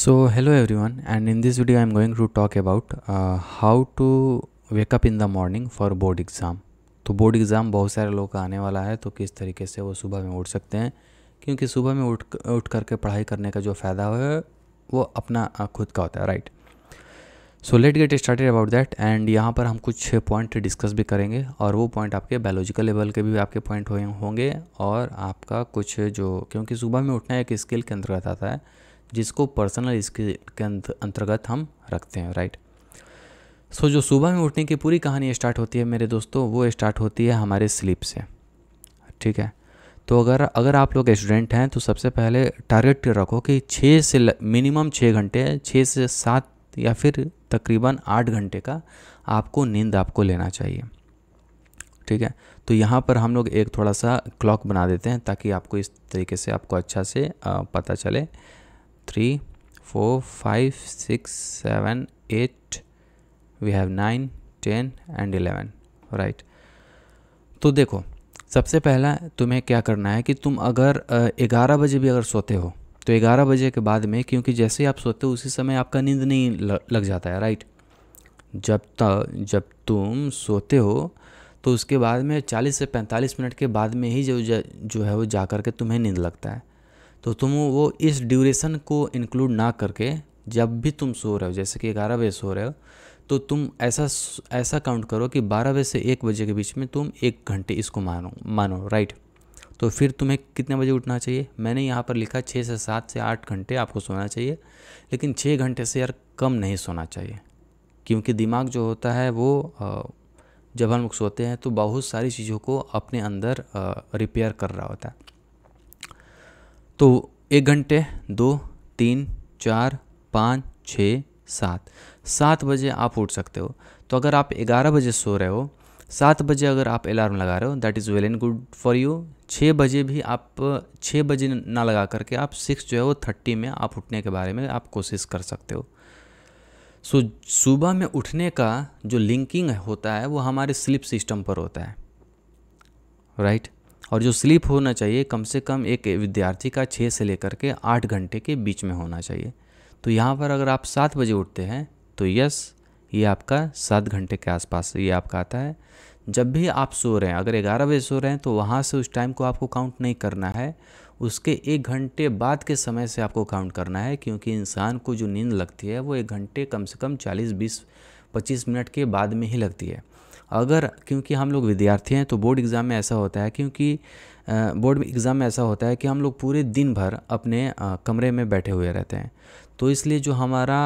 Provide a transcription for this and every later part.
so hello everyone and in this video i'm going to talk about uh, how to wake up in the morning for board exam तो board exam बहुत सारे लोग का आने वाला है तो किस तरीके से वो सुबह में उठ सकते हैं क्योंकि सुबह में उठ उठ करके पढ़ाई करने का जो फ़ायदा है वो अपना खुद का होता है right so let get started about that and यहाँ पर हम कुछ पॉइंट डिस्कस भी करेंगे और वो पॉइंट आपके बायोलॉजिकल लेवल के भी आपके पॉइंट होंगे और आपका कुछ जो क्योंकि सुबह में उठना एक स्किल के अंतर्गत आता है जिसको पर्सनल स्किल के अंतर्गत हम रखते हैं राइट सो so, जो सुबह में उठने की पूरी कहानी स्टार्ट होती है मेरे दोस्तों वो स्टार्ट होती है हमारे स्लीप से ठीक है तो अगर अगर आप लोग स्टूडेंट हैं तो सबसे पहले टारगेट रखो कि छः से मिनिमम छः घंटे छः से सात या फिर तकरीबन आठ घंटे का आपको नींद आपको लेना चाहिए ठीक है तो यहाँ पर हम लोग एक थोड़ा सा क्लॉक बना देते हैं ताकि आपको इस तरीके से आपको अच्छा से पता चले three four five six seven eight we have nine ten and eleven. Right तो देखो सबसे पहला तुम्हें क्या करना है कि तुम अगर ग्यारह बजे भी अगर सोते हो तो ग्यारह बजे के बाद में क्योंकि जैसे ही आप सोते हो उसी समय आपका नींद नहीं लग जाता है राइट जब तक जब तुम सोते हो तो उसके बाद में 40 से 45 मिनट के बाद में ही जो जो है वो जा कर के तुम्हें नींद लगता है तो तुम वो इस ड्यूरेशन को इंक्लूड ना करके जब भी तुम सो रहे हो जैसे कि ग्यारह बजे सो रहे हो तो तुम ऐसा ऐसा काउंट करो कि बारह बजे से एक बजे के बीच में तुम एक घंटे इसको मानो मानो राइट तो फिर तुम्हें कितने बजे उठना चाहिए मैंने यहाँ पर लिखा छः से सात से आठ घंटे आपको सोना चाहिए लेकिन छः घंटे से यार कम नहीं सोना चाहिए क्योंकि दिमाग जो होता है वो जब हम लोग सोते हैं तो बहुत सारी चीज़ों को अपने अंदर रिपेयर कर रहा होता है तो एक घंटे दो तीन चार पाँच छः सात सात बजे आप उठ सकते हो तो अगर आप ग्यारह बजे सो रहे हो सात बजे अगर आप अलार्म लगा रहे हो that is well and good for you छः बजे भी आप छः बजे ना लगा करके आप सिक्स जो है वो थर्टी में आप उठने के बारे में आप कोशिश कर सकते हो सो so, सुबह में उठने का जो लिंकिंग होता है वो हमारे स्लिप सिस्टम पर होता है राइट right? और जो स्लीप होना चाहिए कम से कम एक विद्यार्थी का छः से लेकर के आठ घंटे के बीच में होना चाहिए तो यहाँ पर अगर आप सात बजे उठते हैं तो यस ये आपका सात घंटे के आसपास ये आपका आता है जब भी आप सो रहे हैं अगर ग्यारह बजे सो रहे हैं तो वहाँ से उस टाइम को आपको काउंट नहीं करना है उसके एक घंटे बाद के समय से आपको काउंट करना है क्योंकि इंसान को जो नींद लगती है वो एक घंटे कम से कम चालीस बीस 25 मिनट के बाद में ही लगती है अगर क्योंकि हम लोग विद्यार्थी हैं तो बोर्ड एग्ज़ाम में ऐसा होता है क्योंकि बोर्ड एग्ज़ाम में ऐसा होता है कि हम लोग पूरे दिन भर अपने कमरे में बैठे हुए रहते हैं तो इसलिए जो हमारा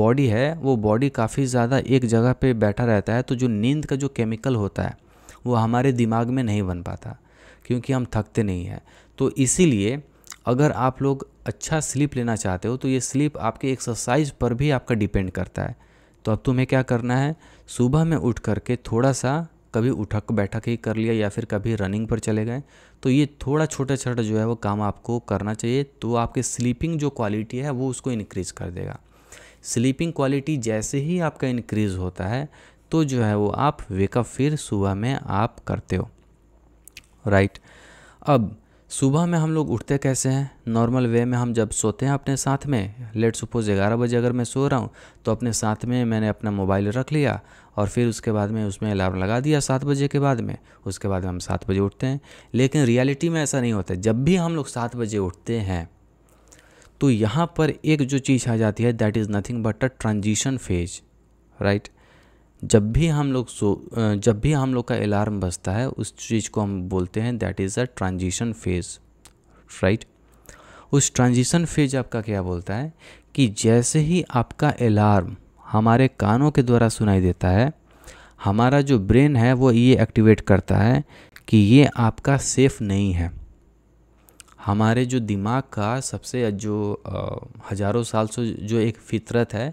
बॉडी है वो बॉडी काफ़ी ज़्यादा एक जगह पे बैठा रहता है तो जो नींद का जो केमिकल होता है वो हमारे दिमाग में नहीं बन पाता क्योंकि हम थकते नहीं हैं तो इसीलिए अगर आप लोग अच्छा स्लीप लेना चाहते हो तो ये स्लीप आपके एक्सरसाइज पर भी आपका डिपेंड करता है तो अब तुम्हें क्या करना है सुबह में उठ करके थोड़ा सा कभी उठक बैठक ही कर लिया या फिर कभी रनिंग पर चले गए तो ये थोड़ा छोटा छोटा जो है वो काम आपको करना चाहिए तो आपके स्लीपिंग जो क्वालिटी है वो उसको इनक्रीज़ कर देगा स्लीपिंग क्वालिटी जैसे ही आपका इनक्रीज़ होता है तो जो है वो आप वेकअप फिर सुबह में आप करते हो राइट अब सुबह में हम लोग उठते कैसे हैं नॉर्मल वे में हम जब सोते हैं अपने साथ में लेट सपोज ग्यारह बजे अगर मैं सो रहा हूँ तो अपने साथ में मैंने अपना मोबाइल रख लिया और फिर उसके बाद में उसमें अलार्म लगा दिया सात बजे के बाद में उसके बाद हम सात बजे उठते हैं लेकिन रियलिटी में ऐसा नहीं होता जब भी हम लोग सात बजे उठते हैं तो यहाँ पर एक जो चीज़ आ जाती है that is nothing but a transition phase right जब भी हम लोग सो जब भी हम लोग का अलार्म बजता है उस चीज़ को हम बोलते हैं that is a transition phase right उस ट्रांजिशन फेज आपका क्या बोलता है कि जैसे ही आपका अलार्म हमारे कानों के द्वारा सुनाई देता है हमारा जो ब्रेन है वो ये एक्टिवेट करता है कि ये आपका सेफ़ नहीं है हमारे जो दिमाग का सबसे जो हज़ारों साल से जो एक फितरत है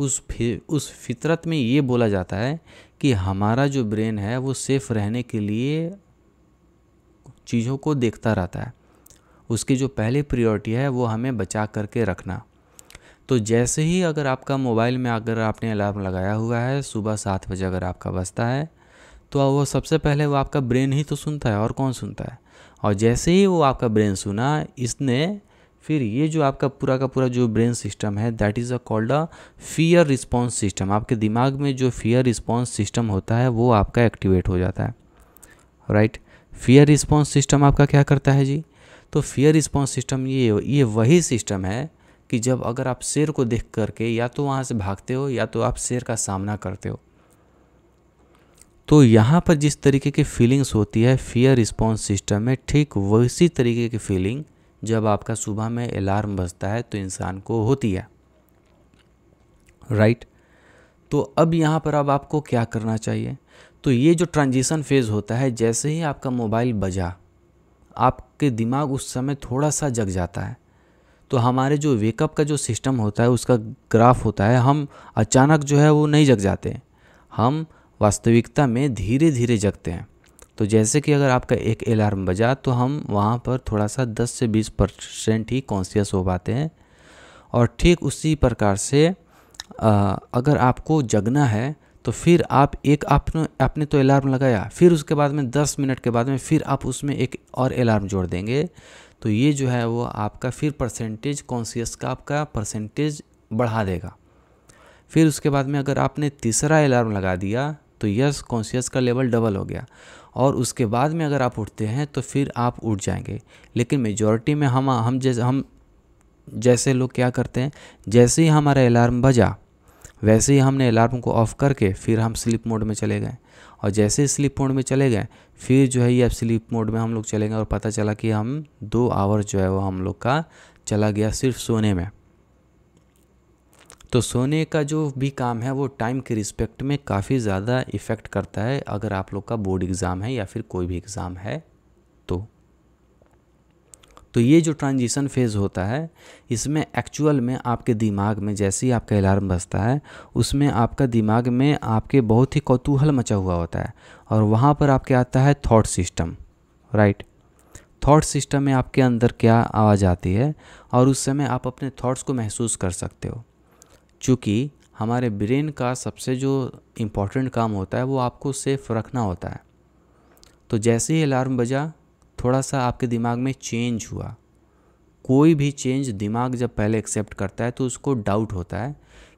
उस फि उस फितरत में ये बोला जाता है कि हमारा जो ब्रेन है वो सेफ रहने के लिए चीज़ों को देखता रहता है उसकी जो पहली प्रियोरिटी है वो हमें बचा करके रखना तो जैसे ही अगर आपका मोबाइल में अगर आपने अलार्म लगाया हुआ है सुबह सात बजे अगर आपका बजता है तो वो सबसे पहले वो आपका ब्रेन ही तो सुनता है और कौन सुनता है और जैसे ही वो आपका ब्रेन सुना इसने फिर ये जो आपका पूरा का पूरा जो ब्रेन सिस्टम है that is a called a fear response system आपके दिमाग में जो फियर रिस्पॉन्स सिस्टम होता है वो आपका एक्टिवेट हो जाता है राइट फियर रिस्पॉन्स सिस्टम आपका क्या करता है जी तो फियर रिस्पॉन्स सिस्टम ये ये वही सिस्टम है कि जब अगर आप शेर को देख करके या तो वहाँ से भागते हो या तो आप शेर का सामना करते हो तो यहाँ पर जिस तरीके की फीलिंग्स होती है फियर रिस्पॉन्स सिस्टम में ठीक वैसी तरीके की फीलिंग जब आपका सुबह में अलार्म बजता है तो इंसान को होती है राइट तो अब यहाँ पर अब आपको क्या करना चाहिए तो ये जो ट्रांजिशन फेज़ होता है जैसे ही आपका मोबाइल बजा आपके दिमाग उस समय थोड़ा सा जग जाता है तो हमारे जो वेकअप का जो सिस्टम होता है उसका ग्राफ होता है हम अचानक जो है वो नहीं जग जाते हम वास्तविकता में धीरे धीरे जगते हैं तो जैसे कि अगर आपका एक अलार्म बजा तो हम वहाँ पर थोड़ा सा 10 से 20 परसेंट ही कॉन्सियस हो पाते हैं और ठीक उसी प्रकार से आ, अगर आपको जगना है तो फिर आप एक आपने आपने तो अलार्म लगाया फिर उसके बाद में 10 मिनट के बाद में फिर आप उसमें एक और अलार्म जोड़ देंगे तो ये जो है वो आपका फिर परसेंटेज कॉन्सियस का आपका परसेंटेज बढ़ा देगा फिर उसके बाद में अगर आपने तीसरा अलार्म लगा दिया तो यस कॉन्सियस का लेवल डबल हो गया और उसके बाद में अगर आप उठते हैं तो फिर आप उठ जाएंगे लेकिन मेजॉरिटी में हम हम जैसे हम जैसे लोग क्या करते हैं जैसे ही हमारा अलार्म बजा वैसे ही हमने अलार्म को ऑफ़ करके फिर हम स्लीप मोड में चले गए और जैसे ही स्लीप मोड में चले गए फिर जो है ये अब स्लीप मोड में हम लोग चले गए और पता चला कि हम दो आवर जो है वो हम लोग का चला गया सिर्फ सोने में तो सोने का जो भी काम है वो टाइम के रिस्पेक्ट में काफ़ी ज़्यादा इफ़ेक्ट करता है अगर आप लोग का बोर्ड एग्ज़ाम है या फिर कोई भी एग्ज़ाम है तो तो ये जो ट्रांजिशन फेज़ होता है इसमें एक्चुअल में आपके दिमाग में जैसे ही आपका अलार्म बजता है उसमें आपका दिमाग में आपके बहुत ही कौतूहल मचा हुआ होता है और वहाँ पर आपके आता है thought system right thought system में आपके अंदर क्या आवाज़ आती है और उस समय आप अपने थॉट्स को महसूस कर सकते हो चूँकि हमारे ब्रेन का सबसे जो इम्पोर्टेंट काम होता है वो आपको सेफ रखना होता है तो जैसे ही अलार्म बजा थोड़ा सा आपके दिमाग में चेंज हुआ कोई भी चेंज दिमाग जब पहले एक्सेप्ट करता है तो उसको डाउट होता है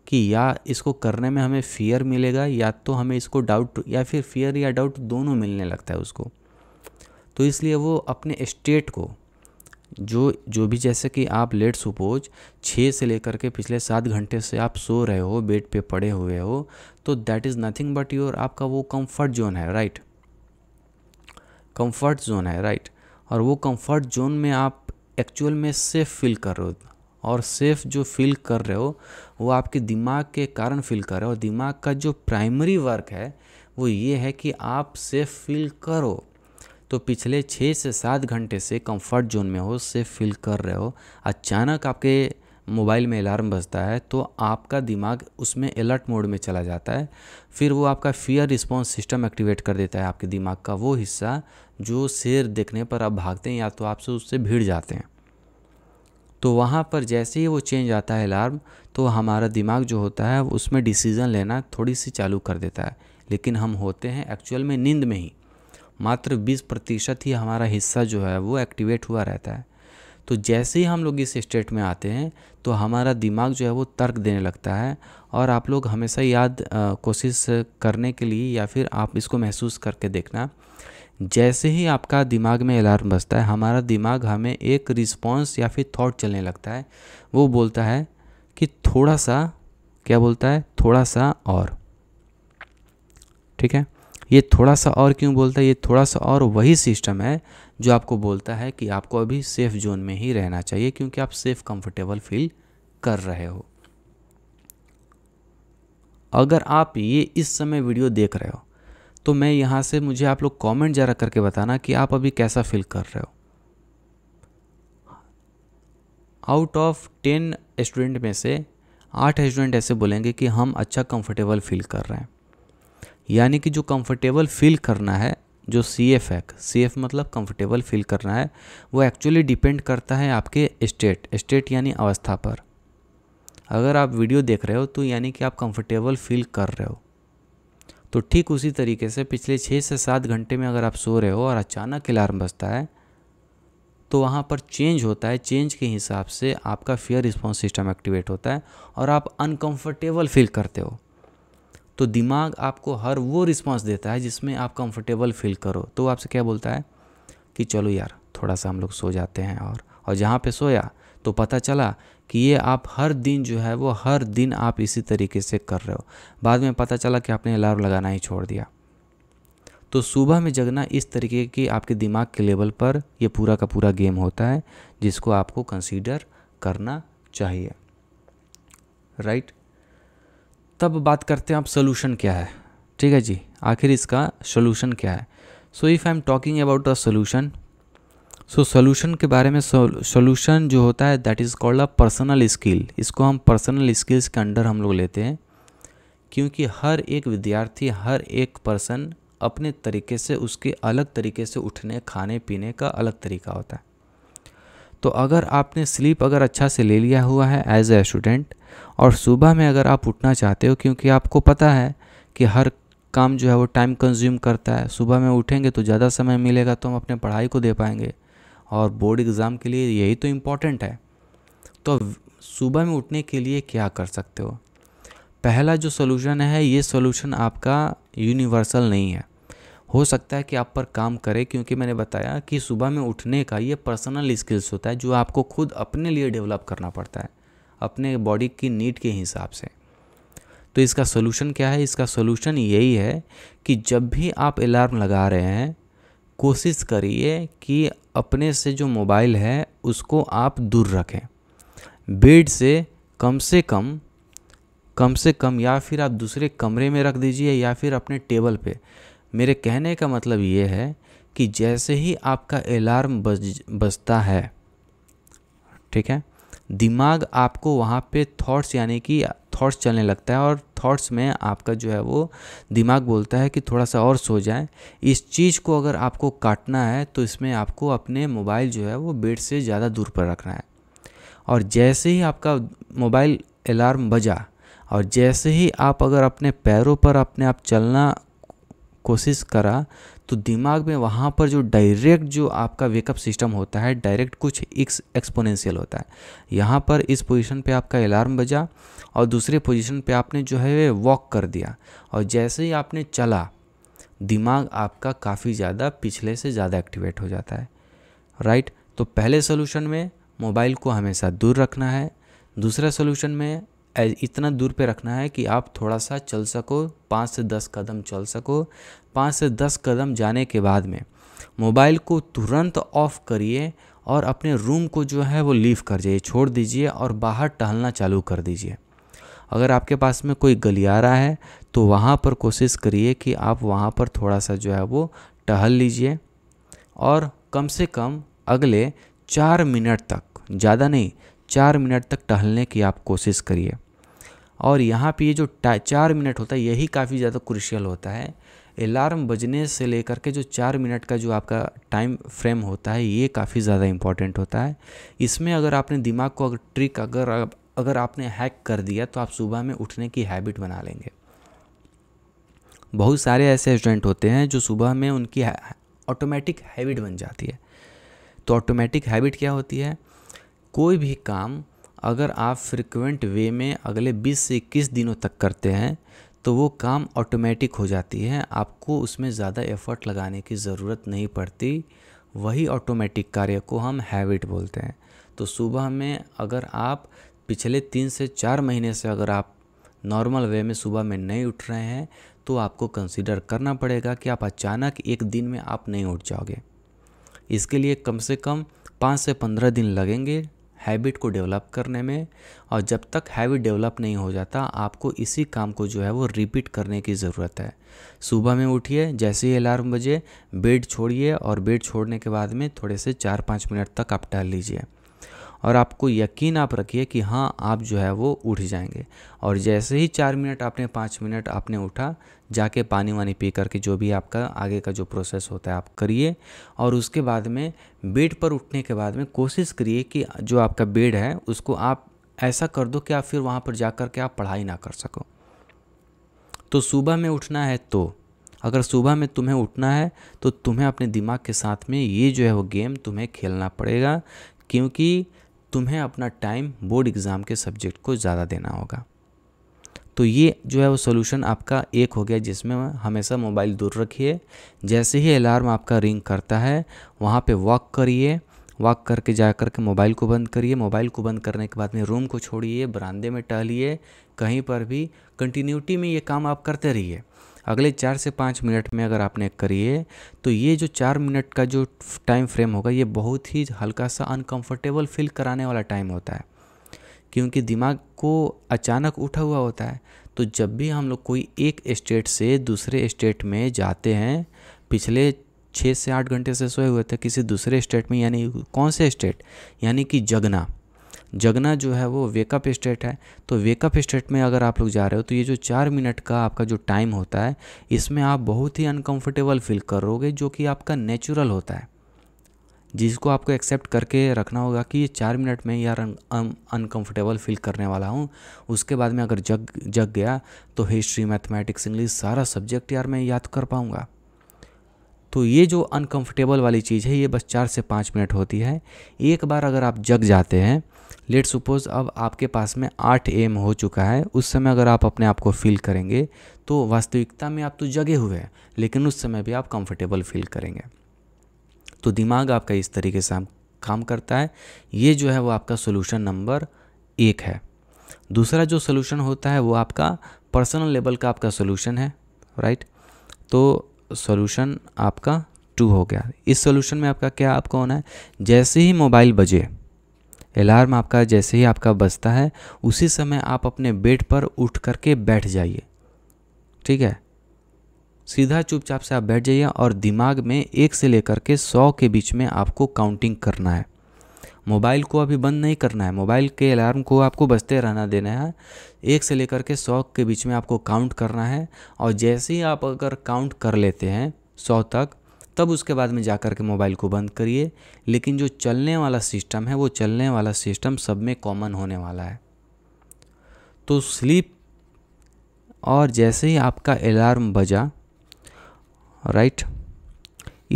कि या इसको करने में हमें फ़ियर मिलेगा या तो हमें इसको डाउट या फिर फियर या डाउट दोनों मिलने लगता है उसको तो इसलिए वो अपने स्टेट को जो जो भी जैसे कि आप लेट सपोज छः से लेकर के पिछले सात घंटे से आप सो रहे हो बेड पे पड़े हुए हो तो that is nothing but your आपका वो कंफर्ट जोन है राइट कंफर्ट जोन है राइट और वो कंफर्ट जोन में आप एक्चुअल में सेफ़ फील कर रहे हो और सेफ जो फील कर रहे हो वो आपके दिमाग के कारण फील कर रहे हो और दिमाग का जो प्राइमरी वर्क है वो ये है कि आप सेफ फील करो तो पिछले छः से सात घंटे से कंफर्ट जोन में हो उससे फील कर रहे हो अचानक आपके मोबाइल में अलार्म बजता है तो आपका दिमाग उसमें अलर्ट मोड में चला जाता है फिर वो आपका फियर रिस्पॉन्स सिस्टम एक्टिवेट कर देता है आपके दिमाग का वो हिस्सा जो शेर देखने पर आप भागते हैं या तो आपसे उससे भीड़ जाते हैं तो वहाँ पर जैसे ही वो चेंज आता है अलार्म तो हमारा दिमाग जो होता है उसमें डिसीज़न लेना थोड़ी सी चालू कर देता है लेकिन हम होते हैं एक्चुअल में नींद में ही मात्र 20 प्रतिशत ही हमारा हिस्सा जो है वो एक्टिवेट हुआ रहता है तो जैसे ही हम लोग इस स्टेट में आते हैं तो हमारा दिमाग जो है वो तर्क देने लगता है और आप लोग हमेशा याद कोशिश करने के लिए या फिर आप इसको महसूस करके देखना जैसे ही आपका दिमाग में अलार्म बजता है हमारा दिमाग हमें एक रिस्पॉन्स या फिर थॉट चलने लगता है वो बोलता है कि थोड़ा सा क्या बोलता है थोड़ा सा और ठीक है ये थोड़ा सा और क्यों बोलता है ये थोड़ा सा और वही सिस्टम है जो आपको बोलता है कि आपको अभी सेफ़ जोन में ही रहना चाहिए क्योंकि आप सेफ़ कंफर्टेबल फील कर रहे हो अगर आप ये इस समय वीडियो देख रहे हो तो मैं यहाँ से मुझे आप लोग कमेंट ज़रा करके बताना कि आप अभी कैसा फील कर रहे हो आउट ऑफ टेन स्टूडेंट में से आठ स्टूडेंट ऐसे बोलेंगे कि हम अच्छा कंफर्टेबल फील कर रहे हैं यानी कि जो कंफर्टेबल फील करना है जो सी एफ है सी एफ मतलब कंफर्टेबल फील करना है वो एक्चुअली डिपेंड करता है आपके स्टेट स्टेट यानी अवस्था पर अगर आप वीडियो देख रहे हो तो यानी कि आप कंफर्टेबल फील कर रहे हो तो ठीक उसी तरीके से पिछले छः से सात घंटे में अगर आप सो रहे हो और अचानक अलार्म बजता है तो वहाँ पर चेंज होता है चेंज के हिसाब से आपका फेयर रिस्पॉन्स सिस्टम एक्टिवेट होता है और आप अनकम्फर्टेबल फील करते हो तो दिमाग आपको हर वो रिस्पॉन्स देता है जिसमें आप कंफर्टेबल फील करो तो आपसे क्या बोलता है कि चलो यार थोड़ा सा हम लोग सो जाते हैं और और जहाँ पे सोया तो पता चला कि ये आप हर दिन जो है वो हर दिन आप इसी तरीके से कर रहे हो बाद में पता चला कि आपने अलार्म लगाना ही छोड़ दिया तो सुबह में जगना इस तरीके की आपके दिमाग के लेवल पर यह पूरा का पूरा गेम होता है जिसको आपको कंसीडर करना चाहिए राइट right? तब बात करते हैं आप सोल्यूशन क्या है ठीक है जी आखिर इसका सोल्यूशन क्या है so if I am talking about a solution so solution के बारे में सोल्यूशन जो होता है that is called a personal skill इसको हम पर्सनल स्किल्स के अंडर हम लोग लेते हैं क्योंकि हर एक विद्यार्थी हर एक पर्सन अपने तरीके से उसके अलग तरीके से उठने खाने पीने का अलग तरीका होता है तो अगर आपने स्लीप अगर अच्छा से ले लिया हुआ है एज ए स्टूडेंट और सुबह में अगर आप उठना चाहते हो क्योंकि आपको पता है कि हर काम जो है वो टाइम कंज्यूम करता है सुबह में उठेंगे तो ज़्यादा समय मिलेगा तो हम अपने पढ़ाई को दे पाएंगे और बोर्ड एग्ज़ाम के लिए यही तो इम्पॉर्टेंट है तो सुबह में उठने के लिए क्या कर सकते हो पहला जो सोल्यूशन है ये सोल्यूशन आपका यूनिवर्सल नहीं है हो सकता है कि आप पर काम करे क्योंकि मैंने बताया कि सुबह में उठने का ये पर्सनल स्किल्स होता है जो आपको खुद अपने लिए डेवलप करना पड़ता है अपने बॉडी की नीड के हिसाब से तो इसका सोल्यूशन क्या है इसका सोल्यूशन यही है कि जब भी आप अलार्म लगा रहे हैं कोशिश करिए कि अपने से जो मोबाइल है उसको आप दूर रखें बेड से कम से कम कम से कम या फिर आप दूसरे कमरे में रख दीजिए या फिर अपने टेबल पे मेरे कहने का मतलब ये है कि जैसे ही आपका अलार्म बज बजता है ठीक है दिमाग आपको वहाँ पे थॉट्स यानी कि थॉट्स चलने लगता है और थॉट्स में आपका जो है वो दिमाग बोलता है कि थोड़ा सा और सो जाए इस चीज़ को अगर आपको काटना है तो इसमें आपको अपने मोबाइल जो है वो बेड से ज़्यादा दूर पर रखना है और जैसे ही आपका मोबाइल अलार्म बजा और जैसे ही आप अगर अपने पैरों पर अपने आप चलना कोशिश करा तो दिमाग में वहाँ पर जो डायरेक्ट जो आपका वेकअप सिस्टम होता है डायरेक्ट कुछ एक्स एक्सपोनेंशियल होता है यहाँ पर इस पोजीशन पे आपका अलार्म बजा और दूसरे पोजीशन पे आपने जो है वॉक कर दिया और जैसे ही आपने चला दिमाग आपका काफ़ी ज़्यादा पिछले से ज़्यादा एक्टिवेट हो जाता है राइट तो पहले सोल्यूशन में मोबाइल को हमेशा दूर रखना है दूसरे सोल्यूशन में इतना दूर पे रखना है कि आप थोड़ा सा चल सको पाँच से दस कदम चल सको पाँच से दस कदम जाने के बाद में मोबाइल को तुरंत ऑफ करिए और अपने रूम को जो है वो लीव कर जाइए छोड़ दीजिए और बाहर टहलना चालू कर दीजिए अगर आपके पास में कोई गलियारा है तो वहाँ पर कोशिश करिए कि आप वहाँ पर थोड़ा सा जो है वो टहल लीजिए और कम से कम अगले चार मिनट तक ज़्यादा नहीं चार मिनट तक टहलने की आप कोशिश करिए और यहाँ पे ये जो चार मिनट होता है यही काफ़ी ज़्यादा क्रिशियल होता है अलार्म बजने से लेकर के जो चार मिनट का जो आपका टाइम फ्रेम होता है ये काफ़ी ज़्यादा इम्पॉर्टेंट होता है इसमें अगर आपने दिमाग को अगर ट्रिक अगर अगर आपने हैक कर दिया तो आप सुबह में उठने की हैबिट बना लेंगे बहुत सारे ऐसे स्टूडेंट होते हैं जो सुबह में उनकी ऑटोमेटिक हैबिट बन जाती है तो ऑटोमेटिक हैबिट क्या होती है कोई भी काम अगर आप फ्रिक्वेंट वे में अगले 20 से 21 दिनों तक करते हैं तो वो काम ऑटोमेटिक हो जाती है आपको उसमें ज़्यादा एफर्ट लगाने की ज़रूरत नहीं पड़ती वही ऑटोमेटिक कार्य को हम हैबिट बोलते हैं तो सुबह में अगर आप पिछले तीन से चार महीने से अगर आप नॉर्मल वे में सुबह में नहीं उठ रहे हैं तो आपको कंसिडर करना पड़ेगा कि आप अचानक एक दिन में आप नहीं उठ जाओगे इसके लिए कम से कम पाँच से पंद्रह दिन लगेंगे हैबिट को डेवलप करने में और जब तक हैबिट डेवलप नहीं हो जाता आपको इसी काम को जो है वो रिपीट करने की ज़रूरत है सुबह में उठिए जैसे ही अलार्म बजे बेड छोड़िए और बेड छोड़ने के बाद में थोड़े से चार पाँच मिनट तक आप टहल लीजिए और आपको यकीन आप रखिए कि हाँ आप जो है वो उठ जाएंगे और जैसे ही चार मिनट आपने पाँच मिनट आपने उठा जाके पानी वानी पी करके जो भी आपका आगे का जो प्रोसेस होता है आप करिए और उसके बाद में बेड पर उठने के बाद में कोशिश करिए कि जो आपका बेड है उसको आप ऐसा कर दो कि आप फिर वहाँ पर जा कर के आप पढ़ाई ना कर सको तो सुबह में उठना है तो अगर सुबह में तुम्हें उठना है तो तुम्हें अपने दिमाग के साथ में ये जो है वो गेम तुम्हें खेलना पड़ेगा क्योंकि तुम्हें अपना टाइम बोर्ड एग्ज़ाम के सब्जेक्ट को ज़्यादा देना होगा तो ये जो है वो सोल्यूशन आपका एक हो गया जिसमें हमेशा मोबाइल दूर रखिए जैसे ही अलार्म आपका रिंग करता है वहाँ पे वॉक करिए वॉक करके जा कर के मोबाइल को बंद करिए मोबाइल को बंद करने के बाद में रूम को छोड़िए बरामदे में टहलिए कहीं पर भी कंटिन्यूटी में ये काम आप करते रहिए अगले चार से पाँच मिनट में अगर आपने करिए तो ये जो चार मिनट का जो टाइम फ्रेम होगा ये बहुत ही हल्का सा अनकम्फर्टेबल फील कराने वाला टाइम होता है क्योंकि दिमाग को अचानक उठा हुआ होता है तो जब भी हम लोग कोई एक स्टेट से दूसरे स्टेट में जाते हैं पिछले छः से आठ घंटे से सोए हुए थे किसी दूसरे स्टेट में यानी कौन से स्टेट यानी कि जगना जगना जो है वो वेकअप स्टेट है तो वेकअप स्टेट में अगर आप लोग जा रहे हो तो ये जो चार मिनट का आपका जो टाइम होता है इसमें आप बहुत ही अनकम्फर्टेबल फील करोगे जो कि आपका नेचुरल होता है जिसको आपको एक्सेप्ट करके रखना होगा कि ये चार मिनट में यार अनकम्फर्टेबल फील करने वाला हूँ उसके बाद में अगर जग जग गया तो हिस्ट्री मैथमेटिक्स इंग्लिश सारा सब्जेक्ट यार मैं याद कर पाऊँगा तो ये जो अनकम्फर्टेबल वाली चीज़ है ये बस चार से पाँच मिनट होती है एक बार अगर आप जग जाते हैं लेट सपोज़ अब आपके पास में आठ एम हो चुका है उस समय अगर आप अपने आप को फील करेंगे तो वास्तविकता में आप तो जगे हुए हैं लेकिन उस समय भी आप कंफर्टेबल फील करेंगे तो दिमाग आपका इस तरीके से काम करता है ये जो है वो आपका सोल्यूशन नंबर एक है दूसरा जो सोल्यूशन होता है वो आपका पर्सनल लेवल का आपका सोल्यूशन है राइट तो सोल्यूशन आपका टू हो गया इस सोल्यूशन में आपका क्या आपका होना है जैसे ही मोबाइल बजे अलार्म आपका जैसे ही आपका बजता है उसी समय आप अपने बेड पर उठ करके बैठ जाइए ठीक है सीधा चुपचाप से आप बैठ जाइए और दिमाग में एक से लेकर के सौ के बीच में आपको काउंटिंग करना है मोबाइल को अभी बंद नहीं करना है मोबाइल के अलार्म को आपको बजते रहना देना है एक से लेकर के सौ के बीच में आपको काउंट करना है और जैसे ही आप अगर काउंट कर लेते हैं सौ तक तब उसके बाद में जा कर के मोबाइल को बंद करिए लेकिन जो चलने वाला सिस्टम है वो चलने वाला सिस्टम सब में कॉमन होने वाला है तो स्लीप और जैसे ही आपका अलार्म बजा राइट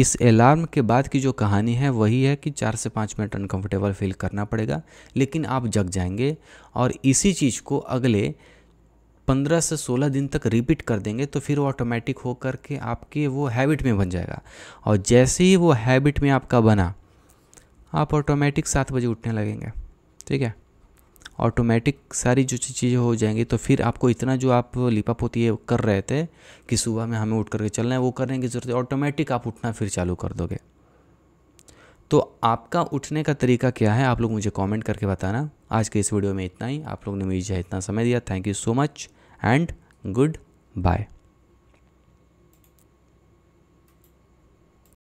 इस अलार्म के बाद की जो कहानी है वही है कि चार से पाँच मिनट अनकंफर्टेबल फील करना पड़ेगा लेकिन आप जग जाएंगे और इसी चीज़ को अगले पंद्रह से सोलह दिन तक रिपीट कर देंगे तो फिर वो ऑटोमेटिक हो करके के आपके वो हैबिट में बन जाएगा और जैसे ही वो हैबिट में आपका बना आप ऑटोमेटिक सात बजे उठने लगेंगे ठीक है ऑटोमेटिक सारी जो चीज़ें हो जाएंगी तो फिर आपको इतना जो आप लिपा पोती है कर रहे थे कि सुबह में हमें उठ करके चलना है वो करने की ज़रूरत है ऑटोमेटिक आप उठना फिर चालू कर दोगे तो आपका उठने का तरीका क्या है आप लोग मुझे कमेंट करके बताना आज के इस वीडियो में इतना ही आप लोग ने मुझे इतना समय दिया thank you so much and goodbye.